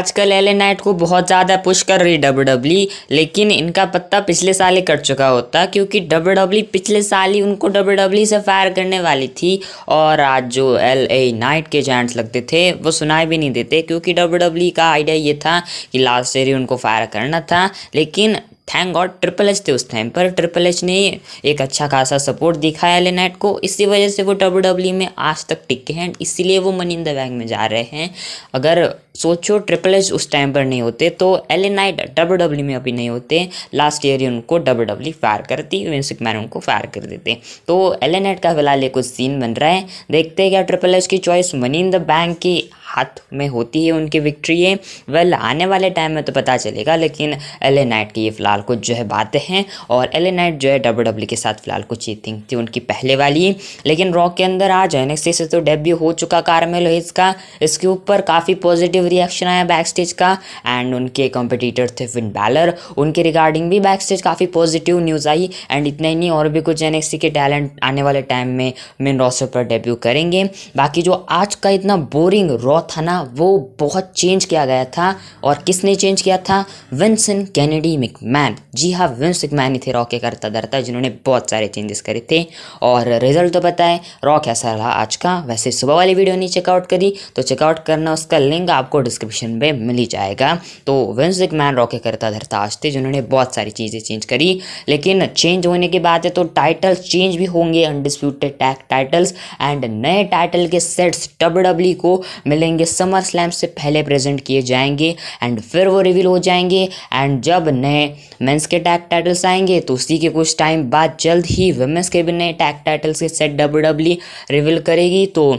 आजकल L night को बहुत ज़्यादा पुश कर रही डब्ल्यू डब्ल्यू e, लेकिन इनका पत्ता पिछले साल ही कट चुका होता क्योंकि डब्ल्यू डब्ल्यू e पिछले साल ही उनको डब्ल्यू डब्ल्यू e से फायर करने वाली थी और आज जो एल ए नाइट के जैंट्स लगते थे वो सुनाई भी नहीं देते क्योंकि डब्ल्यू डब्ल्यू का आइडिया ये था कि लास्ट ईयर ही उनको फायर करना था लेकिन थैंक गॉड ट्रिपल एच थे उस टाइम पर ट्रिपल एच ने एक अच्छा खासा सपोर्ट दिखाया लेनाइट को इसी वजह से वो डब्ल्यू डब्ल्यू में आज तक टिके हैं इसीलिए वो मनी इन द बैंक में जा रहे हैं अगर सोचो ट्रिपल एच उस टाइम पर नहीं होते तो L N I W W में अभी नहीं होते लास्ट ईयर ही उनको डब्ल्यू डब्ल्यू फायर करती विंसिक मैन उनको फायर कर देते तो एल एन का फिलहाल ये कुछ सीन बन रहा है देखते हैं क्या ट्रिपल एच की choice money in the bank की हाथ में होती है उनकी विक्ट्री है वेल आने वाले टाइम में तो पता चलेगा लेकिन एल ए नाइट की ये फ़िलहाल कुछ जो है बातें हैं और एल ए नाइट जो है डब्ल्यू डब्ल्यू e के साथ फ़िलहाल कुछ ये थिंक थी उनकी पहले वाली लेकिन रॉक के अंदर आज एन से तो डेब्यू हो चुका कारमेल हिज का इसके ऊपर काफ़ी पॉजिटिव पॉजिटिव रिएक्शन आया बैक स्टेज का एंड उनके कॉम्पिटिटर थे फिन बैलर उनके रिगार्डिंग भी बैक स्टेज काफ़ी पॉजिटिव न्यूज़ आई एंड इतना ही नहीं और भी कुछ एन के टैलेंट आने वाले टाइम में मेन रॉसर पर डेब्यू करेंगे बाकी जो आज का इतना बोरिंग रॉ था ना वो बहुत चेंज किया गया था और किसने चेंज किया था विंसन कैनेडी मैकमैन जी हाँ विंस मैन ही थे रॉ के करता दरता जिन्होंने बहुत सारे चेंजेस करे थे और रिजल्ट तो पता है रॉ कैसा रहा आज का वैसे सुबह वाली वीडियो नहीं चेकआउट करी तो चेकआउट करना उसका लिंक आप आपको डिस्क्रिप्शन में मिल ही जाएगा तो विंस मैन रॉके करता धरता आज थे जिन्होंने बहुत सारी चीज़ें चेंज करी लेकिन चेंज होने की बात है तो टाइटल्स चेंज भी होंगे अनडिस्प्यूटेड टैग टाइटल्स एंड नए टाइटल के सेट्स डब्ल्यू e को मिलेंगे समर स्लैम से पहले प्रेजेंट किए जाएंगे एंड फिर वो रिवील हो जाएंगे एंड जब नए मेन्स के टैग टाइटल्स आएंगे तो उसी के कुछ टाइम बाद जल्द ही वेमेंस के भी नए टैग टाइटल्स के सेट डब्ल्यू रिवील करेगी तो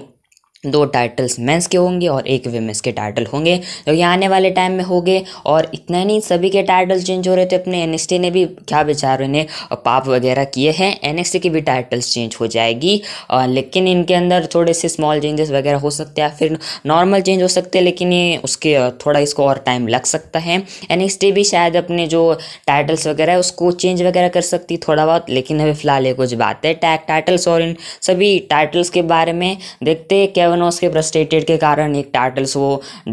दो टाइटल्स मेंस के होंगे और एक विमेंस के टाइटल होंगे जो ये आने वाले टाइम में होंगे और इतना नहीं सभी के टाइटल्स चेंज हो रहे थे अपने एन ने भी क्या बेचार ने पाप वगैरह किए हैं एन की भी टाइटल्स चेंज हो जाएगी आ, लेकिन इनके अंदर थोड़े से स्मॉल चेंजेस वगैरह हो सकते हैं या फिर नॉर्मल चेंज हो सकते हैं लेकिन ये उसके थोड़ा इसको और टाइम लग सकता है एन भी शायद अपने जो टाइटल्स वगैरह है उसको चेंज वगैरह कर सकती थोड़ा बहुत लेकिन अभी फ़िलहाल ये कुछ बात है टैग टाइटल्स और इन सभी टाइटल्स के बारे में देखते क्या एवनॉस के फ्रस्ट्रेटेड के कारण एक टाइटल्स वो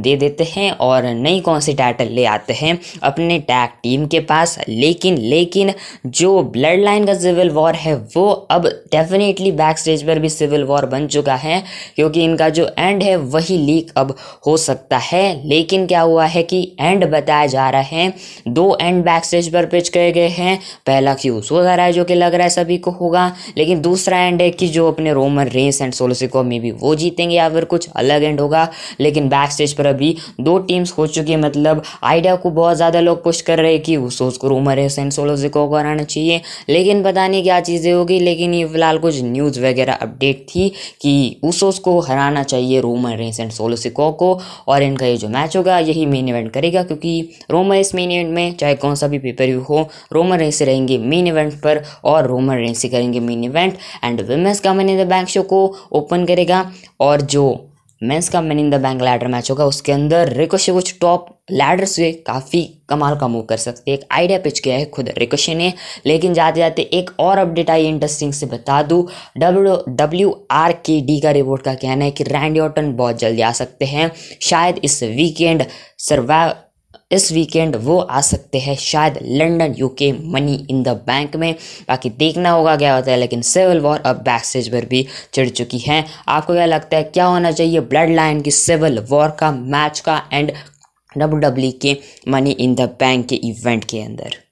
दे देते हैं और नई कौन सी टाइटल ले आते हैं अपने टैग टीम के पास लेकिन लेकिन जो ब्लड लाइन का सिविल वॉर है वो अब डेफिनेटली बैक स्टेज पर भी सिविल वॉर बन चुका है क्योंकि इनका जो एंड है वही लीक अब हो सकता है लेकिन क्या हुआ है कि एंड बताया जा रहा है दो एंड बैक स्टेज पर पिच किए गए हैं पहला क्यू जा रहा है जो कि लग रहा है सभी को होगा लेकिन दूसरा एंड है कि जो अपने रोमन रेंस एंड सोलोसिको में भी वो जीतेंगे करेंगे या फिर कुछ अलग एंड होगा लेकिन बैक स्टेज पर अभी दो टीम्स हो चुकी है मतलब आइडिया को बहुत ज़्यादा लोग पुश कर रहे हैं कि उसको उसको उमर हसैन सोलो से को कराना चाहिए लेकिन पता नहीं क्या चीज़ें होगी लेकिन ये फिलहाल कुछ न्यूज़ वगैरह अपडेट थी कि उसोस को हराना चाहिए Roman Reigns and Solo Sikoa को और इनका ये जो मैच होगा यही मेन इवेंट करेगा क्योंकि रोमन इस मेन इवेंट में चाहे कौन सा भी पेपर व्यू हो रोमन रेंस रहेंगे मेन इवेंट पर और रोमन रेंस करेंगे मेन इवेंट एंड विमेंस का money in the bank show को ओपन करेगा और और जो मेंस का money in the bank ladder match होगा उसके अंदर रिकोशे कुछ टॉप लैडर्स हुए काफ़ी कमाल का मूव कर सकते एक आइडिया पिच किया है खुद रिकोशे ने लेकिन जाते जाते एक और अपडेट आई इंटरेस्टिंग से बता दूँ डब्ल्यू डब्ल्यू आर के डी का रिपोर्ट का कहना है कि रैंडी ऑटन बहुत जल्दी आ सकते हैं शायद इस वीकेंड सर्वाइव इस वीकेंड वो आ सकते हैं शायद London UK money in the bank में बाकी देखना होगा क्या होता है लेकिन सिविल वॉर अब बैक स्टेज पर भी चढ़ चुकी है आपको क्या लगता है क्या होना चाहिए ब्लड लाइन की सिविल वॉर का मैच का एंड डब्ल्यू के मनी इन द बैंक के इवेंट के अंदर